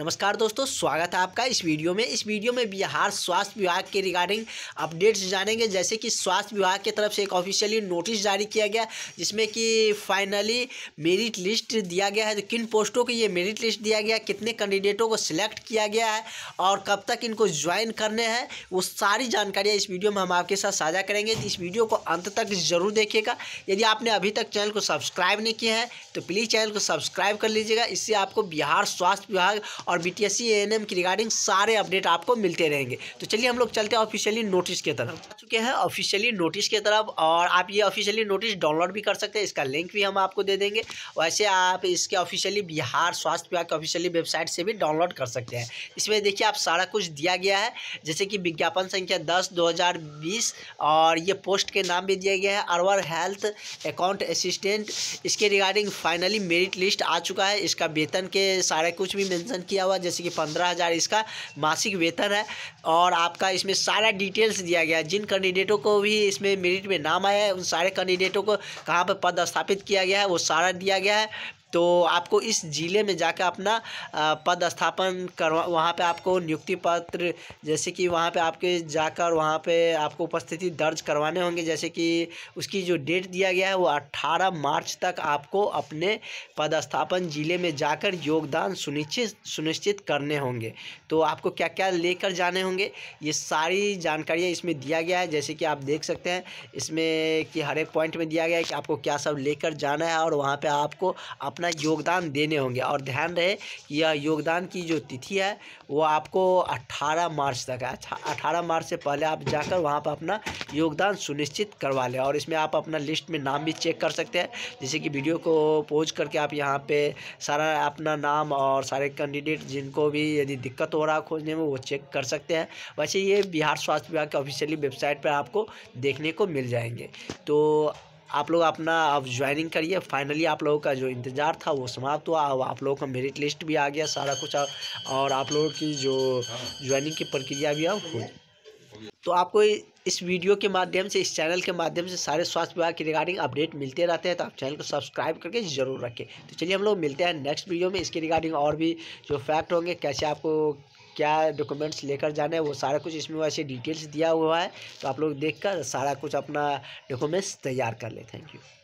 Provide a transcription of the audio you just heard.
नमस्कार दोस्तों स्वागत है आपका इस वीडियो में इस वीडियो में बिहार स्वास्थ्य विभाग के रिगार्डिंग अपडेट्स जानेंगे जैसे कि स्वास्थ्य विभाग की तरफ से एक ऑफिशियली नोटिस जारी किया गया जिसमें कि फाइनली मेरिट लिस्ट दिया गया है तो किन पोस्टों की ये मेरिट लिस्ट दिया गया कितने कैंडिडेटों को सिलेक्ट किया गया है और कब तक इनको ज्वाइन करने हैं वो सारी जानकारियाँ इस वीडियो में हम आपके साथ साझा करेंगे इस वीडियो को अंत तक ज़रूर देखिएगा यदि आपने अभी तक चैनल को सब्सक्राइब नहीं किया है तो प्लीज़ चैनल को सब्सक्राइब कर लीजिएगा इससे आपको बिहार स्वास्थ्य विभाग और बी टी एस की रिगार्डिंग सारे अपडेट आपको मिलते रहेंगे तो चलिए हम लोग चलते हैं ऑफिशियली नोटिस की तरफ चुके हैं ऑफिशियली नोटिस की तरफ और आप ये ऑफिशियली नोटिस डाउनलोड भी कर सकते हैं इसका लिंक भी हम आपको दे देंगे वैसे आप इसके ऑफिशियली बिहार स्वास्थ्य विभाग के ऑफिशियली वेबसाइट से भी डाउनलोड कर सकते हैं इसमें देखिए आप सारा कुछ दिया गया है जैसे कि विज्ञापन संख्या दस दो और ये पोस्ट के नाम भी दिया गया है अरवर हेल्थ अकाउंट असिस्टेंट इसके रिगार्डिंग फाइनली मेरिट लिस्ट आ चुका है इसका वेतन के सारे कुछ भी मैंसन किया हुआ जैसे कि पंद्रह हज़ार इसका मासिक वेतन है और आपका इसमें सारा डिटेल्स दिया गया है जिन कैंडिडेटों को भी इसमें मेरिट में नाम आया है उन सारे कैंडिडेटों को कहाँ पर पद स्थापित किया गया है वो सारा दिया गया है तो आपको इस ज़िले में जाकर अपना पद स्थापन करवा वहाँ पे आपको नियुक्ति पत्र जैसे कि वहाँ पे आपके जाकर वहाँ पे आपको उपस्थिति दर्ज करवाने होंगे जैसे कि उसकी जो डेट दिया गया है वो 18 मार्च तक आपको अपने पदस्थापन ज़िले में जाकर योगदान सुनिश्चित सुनिश्चित करने होंगे तो आपको क्या क्या लेकर जाने होंगे ये सारी जानकारियाँ इसमें दिया गया है जैसे कि आप देख सकते हैं इसमें कि हर एक पॉइंट में दिया गया है कि आपको क्या सब लेकर जाना है और वहाँ पर आपको अप अपना योगदान देने होंगे और ध्यान रहे यह योगदान की जो तिथि है वो आपको 18 मार्च तक है अच्छा, अठारह मार्च से पहले आप जाकर वहाँ पर अपना योगदान सुनिश्चित करवा लें और इसमें आप अपना लिस्ट में नाम भी चेक कर सकते हैं जैसे कि वीडियो को पोज करके आप यहाँ पर सारा अपना नाम और सारे कैंडिडेट जिनको भी यदि दिक्कत हो रहा है खोजने में वो चेक कर सकते हैं वैसे ये बिहार स्वास्थ्य विभाग के ऑफिशियली वेबसाइट पर आपको देखने को मिल जाएंगे तो आप लोग अपना अब ज्वाइनिंग करिए फाइनली आप लोगों का जो इंतज़ार था वो समाप्त हुआ अब आप लोगों का मेरिट लिस्ट भी आ गया सारा कुछ और आप लोगों की जो ज्वाइनिंग की प्रक्रिया भी अब हुई तो आपको इस वीडियो के माध्यम से इस चैनल के माध्यम से सारे स्वास्थ्य विभाग के रिगार्डिंग अपडेट मिलते रहते हैं तो आप चैनल को सब्सक्राइब करके ज़रूर रखें तो चलिए हम लोग मिलते हैं नेक्स्ट वीडियो में इसके रिगार्डिंग और भी जो फैक्ट होंगे कैसे आपको क्या डॉक्यूमेंट्स लेकर जाना है वो सारा कुछ इसमें वैसे डिटेल्स दिया हुआ है तो आप लोग देखकर सारा कुछ अपना डॉक्यूमेंट्स तैयार कर ले थैंक यू